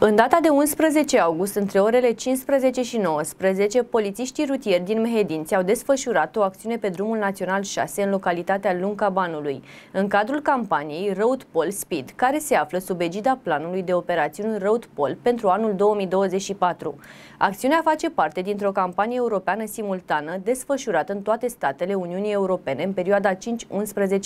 În data de 11 august, între orele 15 și 19, polițiștii rutieri din Mehedinți au desfășurat o acțiune pe drumul național 6 în localitatea Lunca Banului, în cadrul campaniei Road Pol Speed, care se află sub egida planului de operațiuni Road Pol pentru anul 2024. Acțiunea face parte dintr-o campanie europeană simultană desfășurată în toate statele Uniunii Europene în perioada 5-11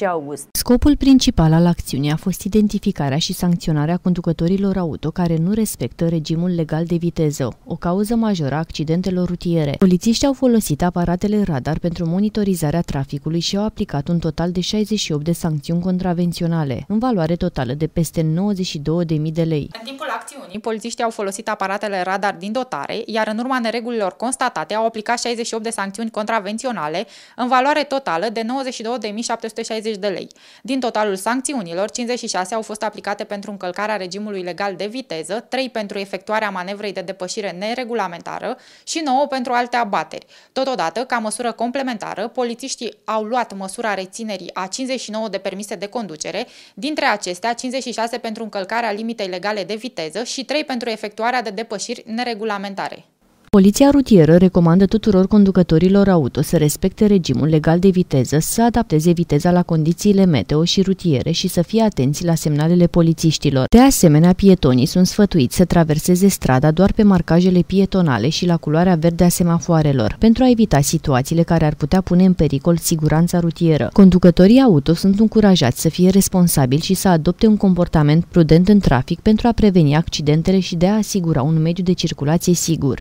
august. Scopul principal al acțiunii a fost identificarea și sancționarea conducătorilor auto care nu respectă regimul legal de viteză, o cauză majoră a accidentelor rutiere. Polițiștii au folosit aparatele radar pentru monitorizarea traficului și au aplicat un total de 68 de sancțiuni contravenționale, în valoare totală de peste 92.000 de lei. În timpul acțiunii, polițiștii au folosit aparatele radar din dotare, iar în urma neregulilor constatate au aplicat 68 de sancțiuni contravenționale în valoare totală de 92.760 de lei. Din totalul sancțiunilor, 56 au fost aplicate pentru încălcarea regimului legal de viteză, 3 pentru efectuarea manevrei de depășire neregulamentară și 9 pentru alte abateri. Totodată, ca măsură complementară, polițiștii au luat măsura reținerii a 59 de permise de conducere, dintre acestea 56 pentru încălcarea limitei legale de viteză, viteză și 3 pentru efectuarea de depășiri neregulamentare. Poliția rutieră recomandă tuturor conducătorilor auto să respecte regimul legal de viteză, să adapteze viteza la condițiile meteo și rutiere și să fie atenți la semnalele polițiștilor. De asemenea, pietonii sunt sfătuiți să traverseze strada doar pe marcajele pietonale și la culoarea verde a semafoarelor, pentru a evita situațiile care ar putea pune în pericol siguranța rutieră. Conducătorii auto sunt încurajați să fie responsabili și să adopte un comportament prudent în trafic pentru a preveni accidentele și de a asigura un mediu de circulație sigur.